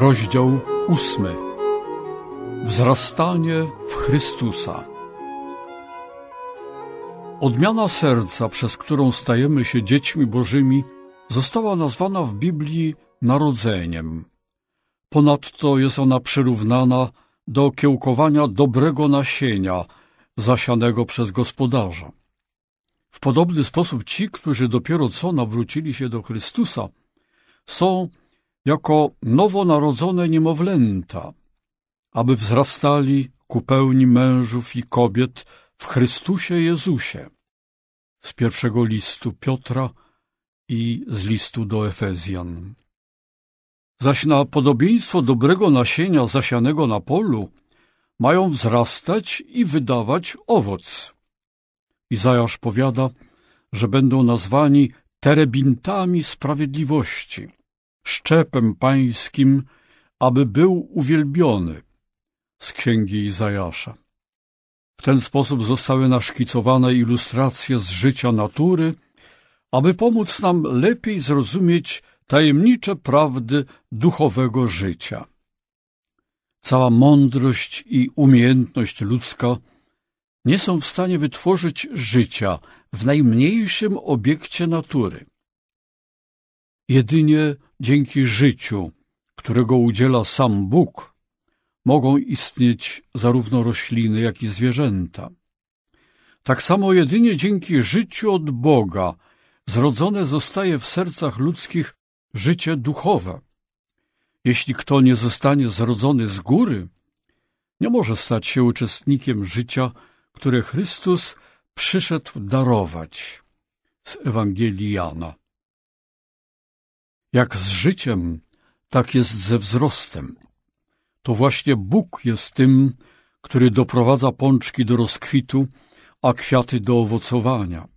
Rozdział ósmy Wzrastanie w Chrystusa Odmiana serca, przez którą stajemy się dziećmi bożymi, została nazwana w Biblii narodzeniem. Ponadto jest ona przyrównana do kiełkowania dobrego nasienia zasianego przez gospodarza. W podobny sposób ci, którzy dopiero co nawrócili się do Chrystusa, są jako nowonarodzone niemowlęta, aby wzrastali ku pełni mężów i kobiet w Chrystusie Jezusie. Z pierwszego listu Piotra i z listu do Efezjan. Zaś na podobieństwo dobrego nasienia zasianego na polu mają wzrastać i wydawać owoc. Izajasz powiada, że będą nazwani terebintami sprawiedliwości – szczepem pańskim, aby był uwielbiony. Z księgi Izajasza. W ten sposób zostały naszkicowane ilustracje z życia natury, aby pomóc nam lepiej zrozumieć tajemnicze prawdy duchowego życia. Cała mądrość i umiejętność ludzka nie są w stanie wytworzyć życia w najmniejszym obiekcie natury. Jedynie dzięki życiu, którego udziela sam Bóg, mogą istnieć zarówno rośliny, jak i zwierzęta. Tak samo jedynie dzięki życiu od Boga zrodzone zostaje w sercach ludzkich życie duchowe. Jeśli kto nie zostanie zrodzony z góry, nie może stać się uczestnikiem życia, które Chrystus przyszedł darować. Z Ewangelii Jana. Jak z życiem, tak jest ze wzrostem. To właśnie Bóg jest tym, który doprowadza pączki do rozkwitu, a kwiaty do owocowania.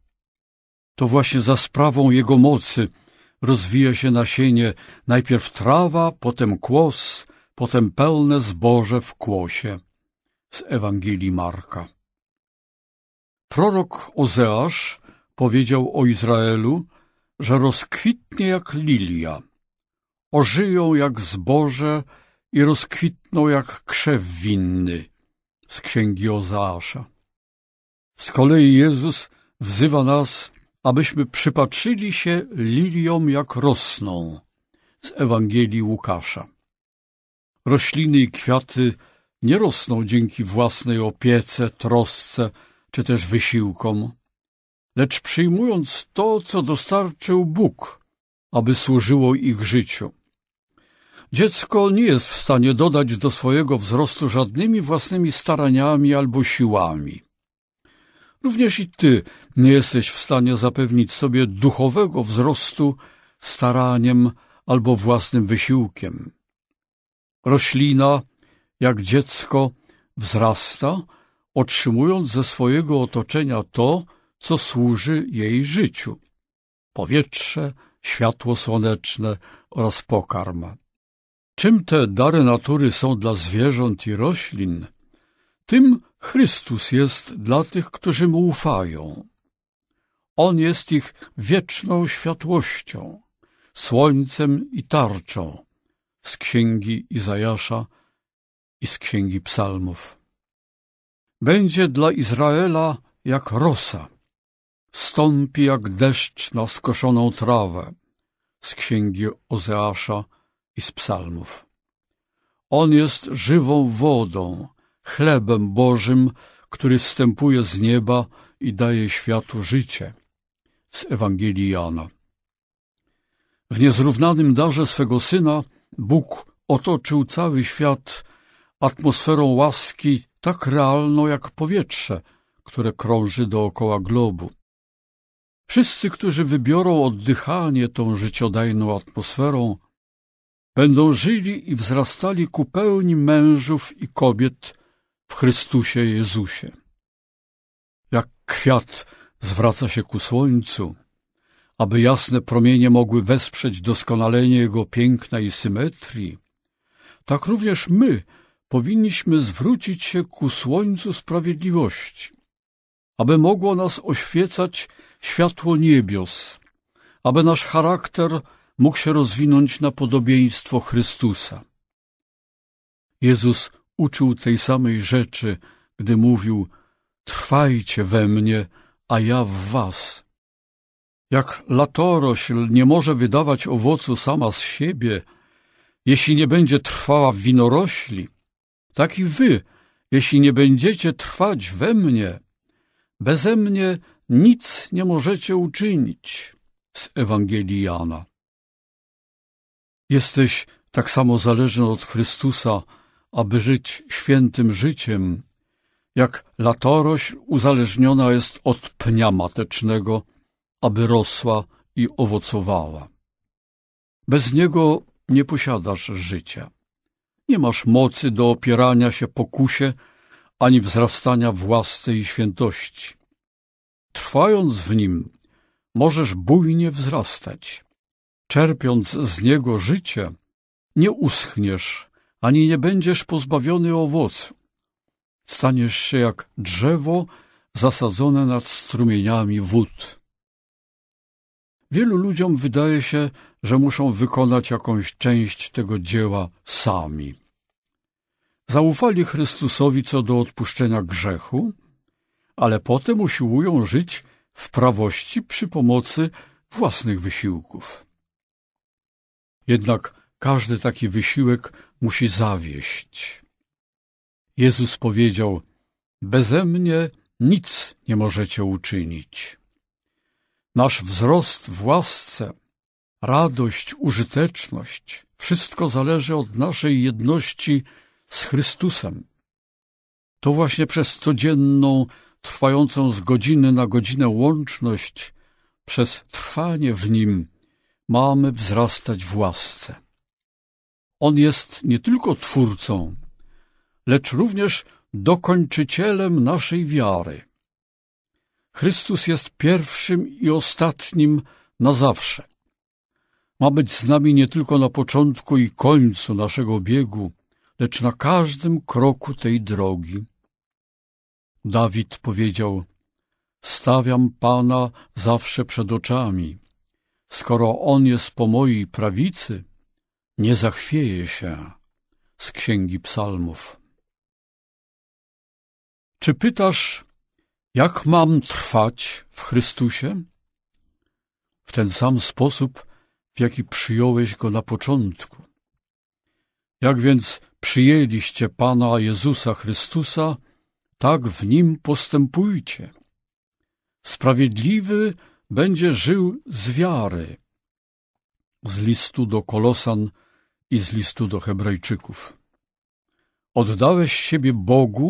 To właśnie za sprawą Jego mocy rozwija się nasienie, najpierw trawa, potem kłos, potem pełne zboże w kłosie. Z Ewangelii Marka. Prorok Ozeasz powiedział o Izraelu, że rozkwitnie jak lilia, ożyją jak zboże i rozkwitną jak krzew winny z księgi Ozaasza. Z kolei Jezus wzywa nas, abyśmy przypatrzyli się liliom jak rosną z Ewangelii Łukasza. Rośliny i kwiaty nie rosną dzięki własnej opiece, trosce czy też wysiłkom lecz przyjmując to, co dostarczył Bóg, aby służyło ich życiu. Dziecko nie jest w stanie dodać do swojego wzrostu żadnymi własnymi staraniami albo siłami. Również i ty nie jesteś w stanie zapewnić sobie duchowego wzrostu staraniem albo własnym wysiłkiem. Roślina, jak dziecko, wzrasta, otrzymując ze swojego otoczenia to, co służy jej życiu – powietrze, światło słoneczne oraz pokarm. Czym te dary natury są dla zwierząt i roślin, tym Chrystus jest dla tych, którzy Mu ufają. On jest ich wieczną światłością, słońcem i tarczą z Księgi Izajasza i z Księgi Psalmów. Będzie dla Izraela jak rosa, stąpi jak deszcz na skoszoną trawę z księgi Ozeasza i z psalmów. On jest żywą wodą, chlebem Bożym, który wstępuje z nieba i daje światu życie. Z Ewangelii Jana. W niezrównanym darze swego Syna Bóg otoczył cały świat atmosferą łaski tak realną jak powietrze, które krąży dookoła globu. Wszyscy, którzy wybiorą oddychanie tą życiodajną atmosferą, będą żyli i wzrastali ku pełni mężów i kobiet w Chrystusie Jezusie. Jak kwiat zwraca się ku słońcu, aby jasne promienie mogły wesprzeć doskonalenie jego piękna i symetrii, tak również my powinniśmy zwrócić się ku słońcu sprawiedliwości aby mogło nas oświecać światło niebios, aby nasz charakter mógł się rozwinąć na podobieństwo Chrystusa. Jezus uczył tej samej rzeczy, gdy mówił Trwajcie we mnie, a ja w was. Jak latorośl nie może wydawać owocu sama z siebie, jeśli nie będzie trwała w winorośli, tak i wy, jeśli nie będziecie trwać we mnie, Beze mnie nic nie możecie uczynić. Z Ewangelii Jana. Jesteś tak samo zależny od Chrystusa, aby żyć świętym życiem, jak latorośl uzależniona jest od pnia matecznego, aby rosła i owocowała. Bez niego nie posiadasz życia. Nie masz mocy do opierania się pokusie, ani wzrastania w świętości. Trwając w nim, możesz bujnie wzrastać. Czerpiąc z niego życie, nie uschniesz, ani nie będziesz pozbawiony owocu. Staniesz się jak drzewo zasadzone nad strumieniami wód. Wielu ludziom wydaje się, że muszą wykonać jakąś część tego dzieła sami zaufali Chrystusowi co do odpuszczenia grzechu, ale potem usiłują żyć w prawości przy pomocy własnych wysiłków. Jednak każdy taki wysiłek musi zawieść. Jezus powiedział, beze mnie nic nie możecie uczynić. Nasz wzrost w łasce, radość, użyteczność, wszystko zależy od naszej jedności z Chrystusem. To właśnie przez codzienną, trwającą z godziny na godzinę łączność, przez trwanie w Nim mamy wzrastać w łasce. On jest nie tylko Twórcą, lecz również dokończycielem naszej wiary. Chrystus jest pierwszym i ostatnim na zawsze. Ma być z nami nie tylko na początku i końcu naszego biegu, lecz na każdym kroku tej drogi. Dawid powiedział, stawiam Pana zawsze przed oczami. Skoro On jest po mojej prawicy, nie zachwieje się. Z Księgi Psalmów. Czy pytasz, jak mam trwać w Chrystusie? W ten sam sposób, w jaki przyjąłeś Go na początku. Jak więc przyjęliście Pana Jezusa Chrystusa, tak w Nim postępujcie. Sprawiedliwy będzie żył z wiary. Z listu do Kolosan i z listu do Hebrajczyków. Oddałeś siebie Bogu,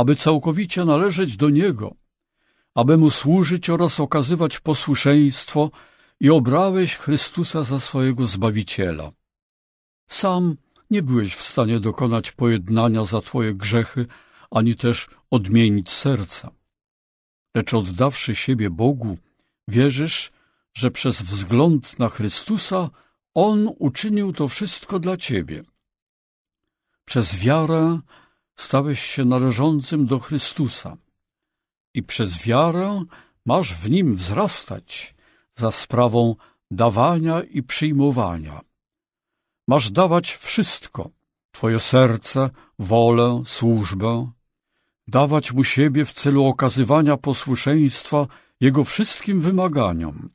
aby całkowicie należeć do Niego, aby Mu służyć oraz okazywać posłuszeństwo i obrałeś Chrystusa za swojego Zbawiciela. Sam nie byłeś w stanie dokonać pojednania za Twoje grzechy, ani też odmienić serca. Lecz oddawszy siebie Bogu, wierzysz, że przez wzgląd na Chrystusa On uczynił to wszystko dla Ciebie. Przez wiarę stałeś się należącym do Chrystusa i przez wiarę masz w Nim wzrastać za sprawą dawania i przyjmowania – Masz dawać wszystko, twoje serce, wolę, służbę, dawać mu siebie w celu okazywania posłuszeństwa jego wszystkim wymaganiom.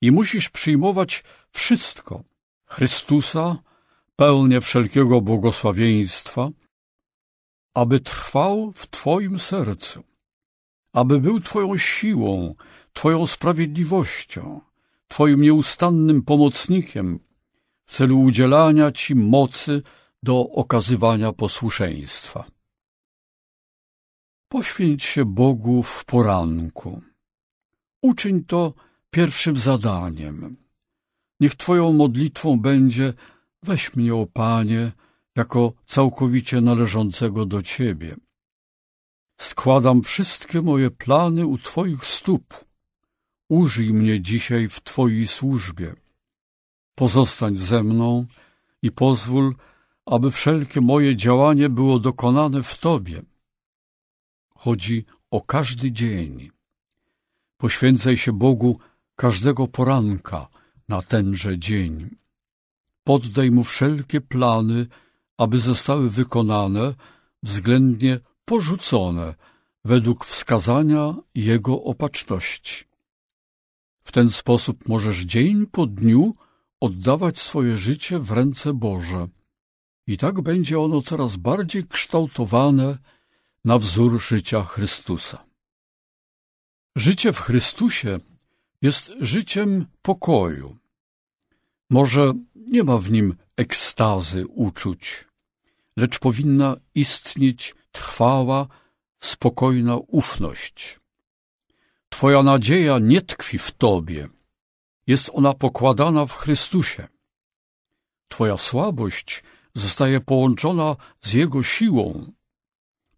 I musisz przyjmować wszystko, Chrystusa, pełnię wszelkiego błogosławieństwa, aby trwał w twoim sercu, aby był twoją siłą, twoją sprawiedliwością, twoim nieustannym pomocnikiem, w celu udzielania Ci mocy do okazywania posłuszeństwa. Poświęć się Bogu w poranku. Uczyń to pierwszym zadaniem. Niech Twoją modlitwą będzie weź mnie, o Panie, jako całkowicie należącego do Ciebie. Składam wszystkie moje plany u Twoich stóp. Użyj mnie dzisiaj w Twojej służbie. Pozostań ze mną i pozwól, aby wszelkie moje działanie było dokonane w Tobie. Chodzi o każdy dzień. Poświęcaj się Bogu każdego poranka na tenże dzień. Poddaj Mu wszelkie plany, aby zostały wykonane, względnie porzucone, według wskazania Jego opatrzności. W ten sposób możesz dzień po dniu oddawać swoje życie w ręce Boże. I tak będzie ono coraz bardziej kształtowane na wzór życia Chrystusa. Życie w Chrystusie jest życiem pokoju. Może nie ma w nim ekstazy uczuć, lecz powinna istnieć trwała, spokojna ufność. Twoja nadzieja nie tkwi w Tobie – jest ona pokładana w Chrystusie. Twoja słabość zostaje połączona z Jego siłą,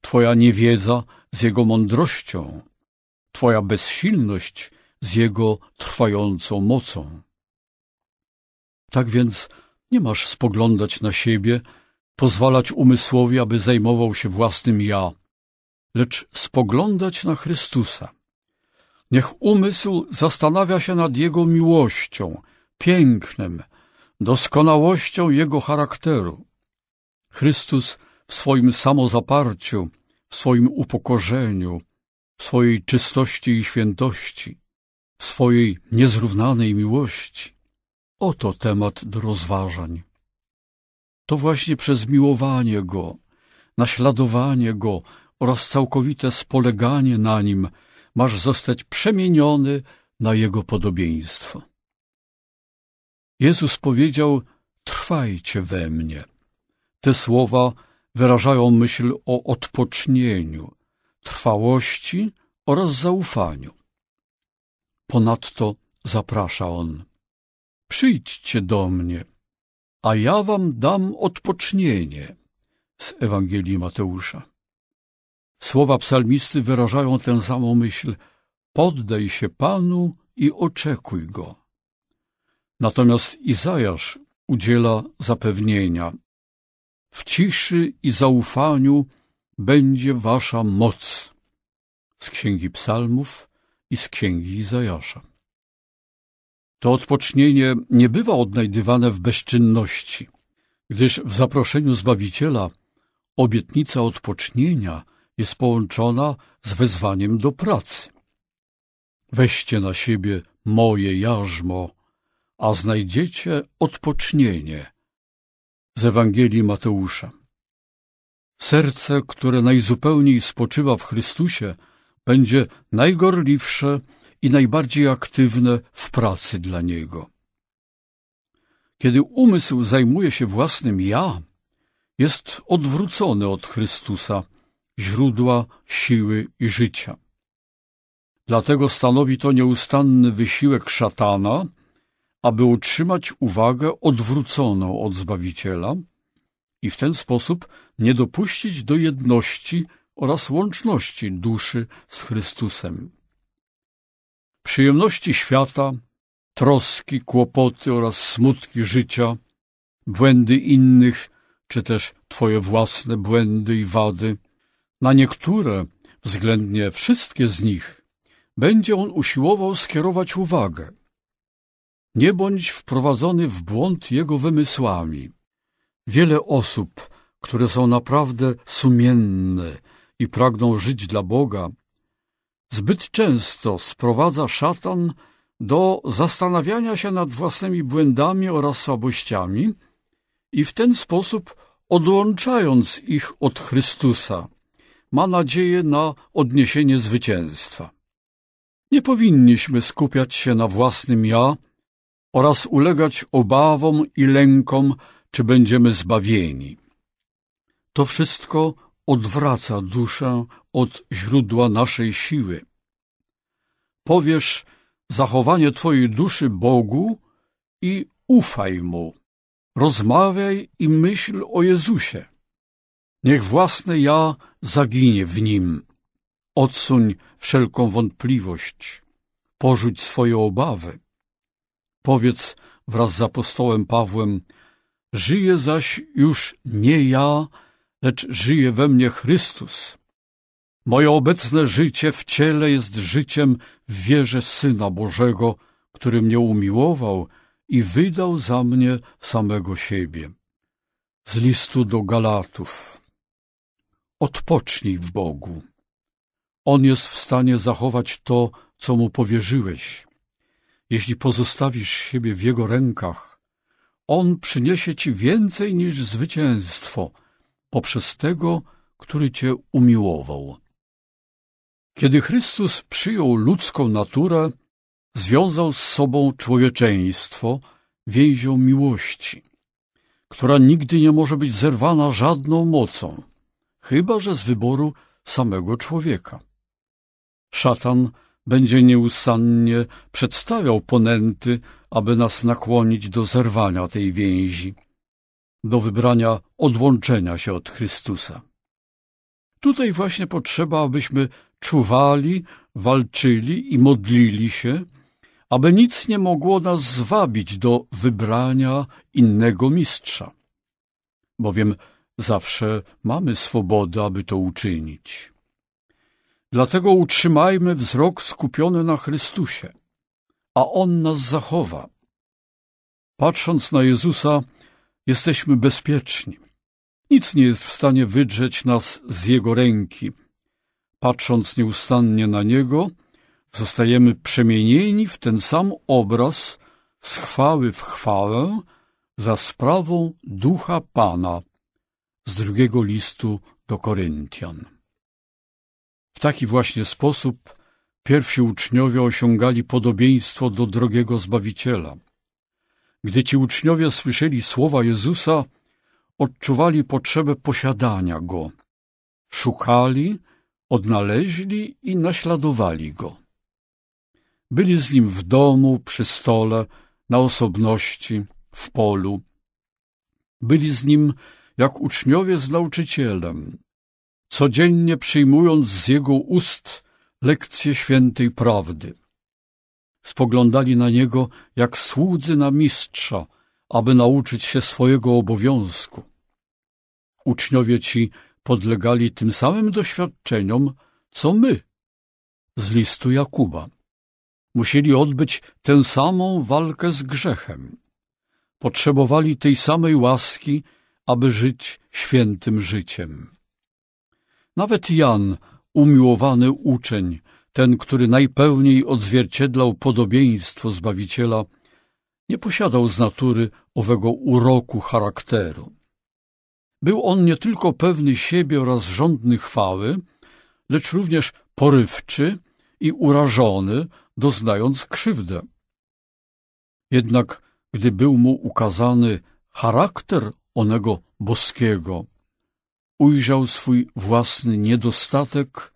Twoja niewiedza z Jego mądrością, Twoja bezsilność z Jego trwającą mocą. Tak więc nie masz spoglądać na siebie, pozwalać umysłowi, aby zajmował się własnym ja, lecz spoglądać na Chrystusa. Niech umysł zastanawia się nad Jego miłością, pięknem, doskonałością Jego charakteru. Chrystus w swoim samozaparciu, w swoim upokorzeniu, w swojej czystości i świętości, w swojej niezrównanej miłości. Oto temat do rozważań. To właśnie przez miłowanie Go, naśladowanie Go oraz całkowite spoleganie na Nim masz zostać przemieniony na Jego podobieństwo. Jezus powiedział, trwajcie we mnie. Te słowa wyrażają myśl o odpocznieniu, trwałości oraz zaufaniu. Ponadto zaprasza on, przyjdźcie do mnie, a ja wam dam odpocznienie z Ewangelii Mateusza. Słowa psalmisty wyrażają tę samą myśl. Poddaj się Panu i oczekuj Go. Natomiast Izajasz udziela zapewnienia. W ciszy i zaufaniu będzie wasza moc. Z Księgi Psalmów i z Księgi Izajasza. To odpocznienie nie bywa odnajdywane w bezczynności, gdyż w zaproszeniu Zbawiciela obietnica odpocznienia – jest połączona z wezwaniem do pracy. Weźcie na siebie moje jarzmo, a znajdziecie odpocznienie. Z Ewangelii Mateusza. Serce, które najzupełniej spoczywa w Chrystusie, będzie najgorliwsze i najbardziej aktywne w pracy dla Niego. Kiedy umysł zajmuje się własnym ja, jest odwrócony od Chrystusa źródła siły i życia. Dlatego stanowi to nieustanny wysiłek szatana, aby utrzymać uwagę odwróconą od Zbawiciela i w ten sposób nie dopuścić do jedności oraz łączności duszy z Chrystusem. Przyjemności świata, troski, kłopoty oraz smutki życia, błędy innych, czy też Twoje własne błędy i wady – na niektóre, względnie wszystkie z nich, będzie on usiłował skierować uwagę. Nie bądź wprowadzony w błąd jego wymysłami. Wiele osób, które są naprawdę sumienne i pragną żyć dla Boga, zbyt często sprowadza szatan do zastanawiania się nad własnymi błędami oraz słabościami i w ten sposób odłączając ich od Chrystusa ma nadzieję na odniesienie zwycięstwa. Nie powinniśmy skupiać się na własnym ja oraz ulegać obawom i lękom, czy będziemy zbawieni. To wszystko odwraca duszę od źródła naszej siły. Powiesz zachowanie Twojej duszy Bogu i ufaj Mu. Rozmawiaj i myśl o Jezusie. Niech własne ja zaginie w nim. Odsuń wszelką wątpliwość, porzuć swoje obawy. Powiedz wraz z apostołem Pawłem, żyje zaś już nie ja, lecz żyje we mnie Chrystus. Moje obecne życie w ciele jest życiem w wierze Syna Bożego, który mnie umiłował i wydał za mnie samego siebie. Z listu do Galatów odpocznij w Bogu. On jest w stanie zachować to, co mu powierzyłeś. Jeśli pozostawisz siebie w jego rękach, on przyniesie ci więcej niż zwycięstwo poprzez tego, który cię umiłował. Kiedy Chrystus przyjął ludzką naturę, związał z sobą człowieczeństwo więzią miłości, która nigdy nie może być zerwana żadną mocą chyba że z wyboru samego człowieka. Szatan będzie nieustannie przedstawiał ponęty, aby nas nakłonić do zerwania tej więzi, do wybrania odłączenia się od Chrystusa. Tutaj właśnie potrzeba, abyśmy czuwali, walczyli i modlili się, aby nic nie mogło nas zwabić do wybrania innego mistrza. Bowiem Zawsze mamy swobodę, aby to uczynić. Dlatego utrzymajmy wzrok skupiony na Chrystusie, a On nas zachowa. Patrząc na Jezusa, jesteśmy bezpieczni. Nic nie jest w stanie wydrzeć nas z Jego ręki. Patrząc nieustannie na Niego, zostajemy przemienieni w ten sam obraz z chwały w chwałę za sprawą Ducha Pana z drugiego listu do Koryntian. W taki właśnie sposób pierwsi uczniowie osiągali podobieństwo do drogiego Zbawiciela. Gdy ci uczniowie słyszeli słowa Jezusa, odczuwali potrzebę posiadania Go. Szukali, odnaleźli i naśladowali Go. Byli z Nim w domu, przy stole, na osobności, w polu. Byli z Nim jak uczniowie z nauczycielem, codziennie przyjmując z jego ust lekcje świętej prawdy. Spoglądali na niego jak słudzy na mistrza, aby nauczyć się swojego obowiązku. Uczniowie ci podlegali tym samym doświadczeniom, co my z listu Jakuba. Musieli odbyć tę samą walkę z grzechem. Potrzebowali tej samej łaski, aby żyć świętym życiem. Nawet Jan, umiłowany uczeń, ten, który najpełniej odzwierciedlał podobieństwo Zbawiciela, nie posiadał z natury owego uroku charakteru. Był on nie tylko pewny siebie oraz rządny chwały, lecz również porywczy i urażony, doznając krzywdę. Jednak gdy był mu ukazany charakter onego boskiego. Ujrzał swój własny niedostatek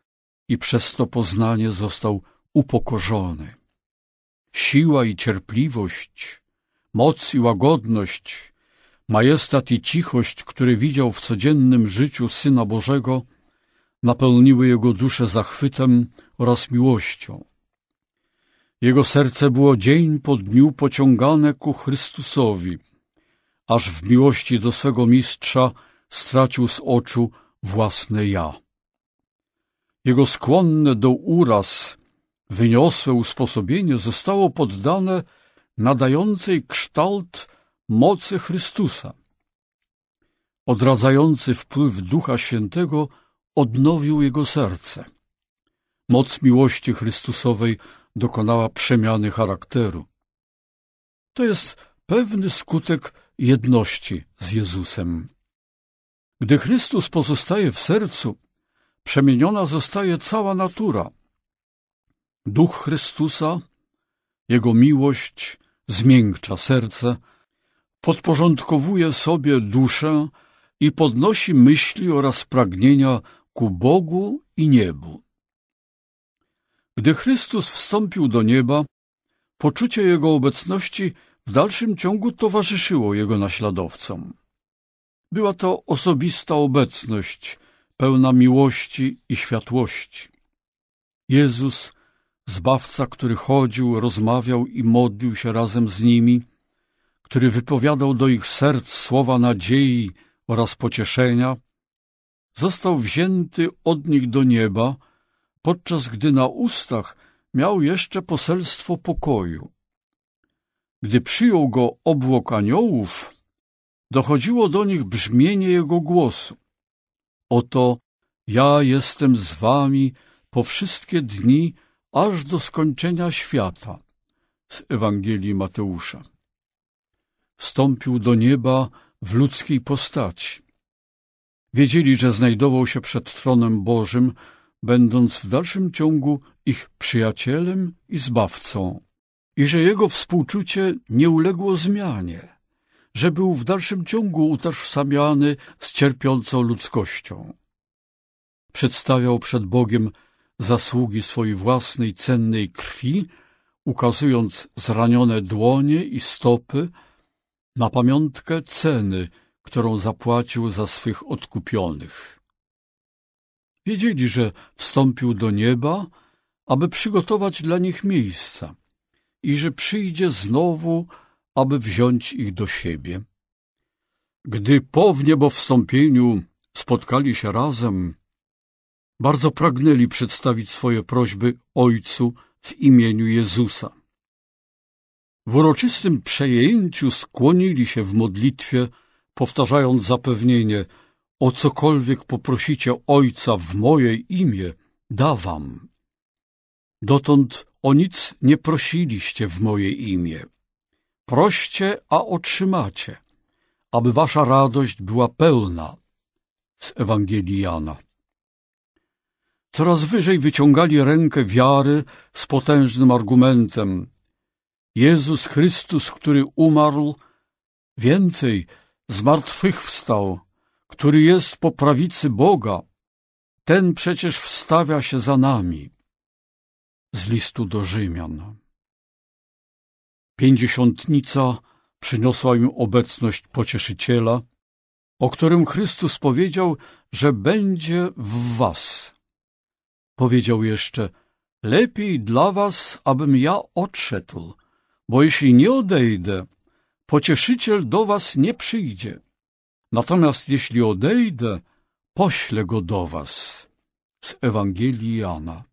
i przez to poznanie został upokorzony. Siła i cierpliwość, moc i łagodność, majestat i cichość, które widział w codziennym życiu Syna Bożego, napełniły jego duszę zachwytem oraz miłością. Jego serce było dzień po dniu pociągane ku Chrystusowi – aż w miłości do swego mistrza stracił z oczu własne ja. Jego skłonne do uraz, wyniosłe usposobienie zostało poddane nadającej kształt mocy Chrystusa. Odradzający wpływ Ducha Świętego odnowił jego serce. Moc miłości Chrystusowej dokonała przemiany charakteru. To jest pewny skutek jedności z Jezusem. Gdy Chrystus pozostaje w sercu, przemieniona zostaje cała natura. Duch Chrystusa, Jego miłość zmiękcza serce, podporządkowuje sobie duszę i podnosi myśli oraz pragnienia ku Bogu i niebu. Gdy Chrystus wstąpił do nieba, poczucie Jego obecności w dalszym ciągu towarzyszyło jego naśladowcom. Była to osobista obecność, pełna miłości i światłości. Jezus, Zbawca, który chodził, rozmawiał i modlił się razem z nimi, który wypowiadał do ich serc słowa nadziei oraz pocieszenia, został wzięty od nich do nieba, podczas gdy na ustach miał jeszcze poselstwo pokoju. Gdy przyjął go obłok aniołów, dochodziło do nich brzmienie jego głosu. Oto ja jestem z wami po wszystkie dni, aż do skończenia świata. Z Ewangelii Mateusza. Wstąpił do nieba w ludzkiej postaci. Wiedzieli, że znajdował się przed tronem Bożym, będąc w dalszym ciągu ich przyjacielem i zbawcą i że jego współczucie nie uległo zmianie, że był w dalszym ciągu utożsamiany z cierpiącą ludzkością. Przedstawiał przed Bogiem zasługi swojej własnej cennej krwi, ukazując zranione dłonie i stopy na pamiątkę ceny, którą zapłacił za swych odkupionych. Wiedzieli, że wstąpił do nieba, aby przygotować dla nich miejsca – i że przyjdzie znowu, aby wziąć ich do siebie. Gdy po wniebowstąpieniu spotkali się razem, bardzo pragnęli przedstawić swoje prośby Ojcu w imieniu Jezusa. W uroczystym przejęciu skłonili się w modlitwie, powtarzając zapewnienie – o cokolwiek poprosicie Ojca w moje imię, da wam. Dotąd o nic nie prosiliście w moje imię. Proście, a otrzymacie, aby wasza radość była pełna. Z Ewangelii Jana. Coraz wyżej wyciągali rękę wiary z potężnym argumentem. Jezus Chrystus, który umarł, więcej, zmartwychwstał, który jest po prawicy Boga, ten przecież wstawia się za nami z listu do Rzymian. Pięćdziesiątnica przyniosła im obecność Pocieszyciela, o którym Chrystus powiedział, że będzie w was. Powiedział jeszcze, lepiej dla was, abym ja odszedł, bo jeśli nie odejdę, Pocieszyciel do was nie przyjdzie. Natomiast jeśli odejdę, poślę go do was. Z Ewangelii Jana.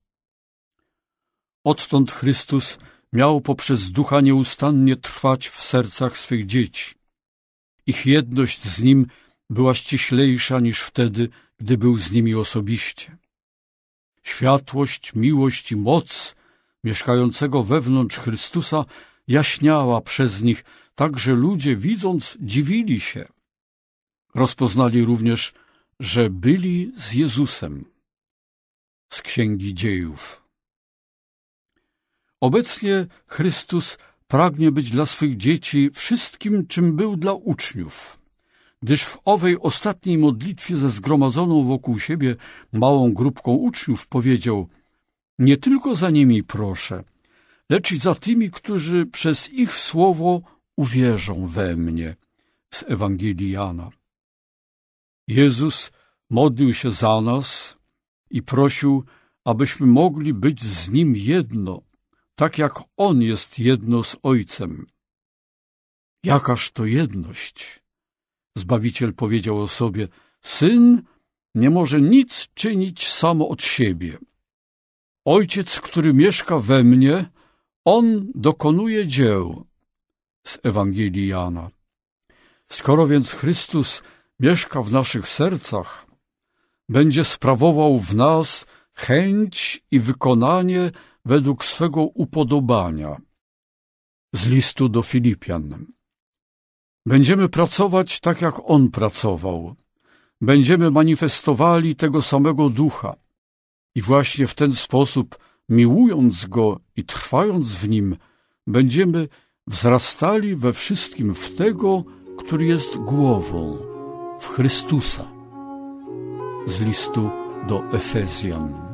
Odtąd Chrystus miał poprzez ducha nieustannie trwać w sercach swych dzieci. Ich jedność z nim była ściślejsza niż wtedy, gdy był z nimi osobiście. Światłość, miłość i moc mieszkającego wewnątrz Chrystusa jaśniała przez nich, tak że ludzie widząc dziwili się. Rozpoznali również, że byli z Jezusem. Z Księgi Dziejów Obecnie Chrystus pragnie być dla swych dzieci wszystkim, czym był dla uczniów, gdyż w owej ostatniej modlitwie ze zgromadzoną wokół siebie małą grupką uczniów powiedział Nie tylko za nimi proszę, lecz i za tymi, którzy przez ich słowo uwierzą we mnie. Z Ewangelii Jana. Jezus modlił się za nas i prosił, abyśmy mogli być z Nim jedno – tak jak On jest jedno z Ojcem. Jakaż to jedność! Zbawiciel powiedział o sobie, Syn nie może nic czynić samo od siebie. Ojciec, który mieszka we mnie, On dokonuje dzieł. Z Ewangelii Jana. Skoro więc Chrystus mieszka w naszych sercach, będzie sprawował w nas chęć i wykonanie według swego upodobania. Z listu do Filipian. Będziemy pracować tak, jak On pracował. Będziemy manifestowali tego samego ducha. I właśnie w ten sposób, miłując Go i trwając w Nim, będziemy wzrastali we wszystkim w Tego, który jest głową, w Chrystusa. Z listu do Efezjan.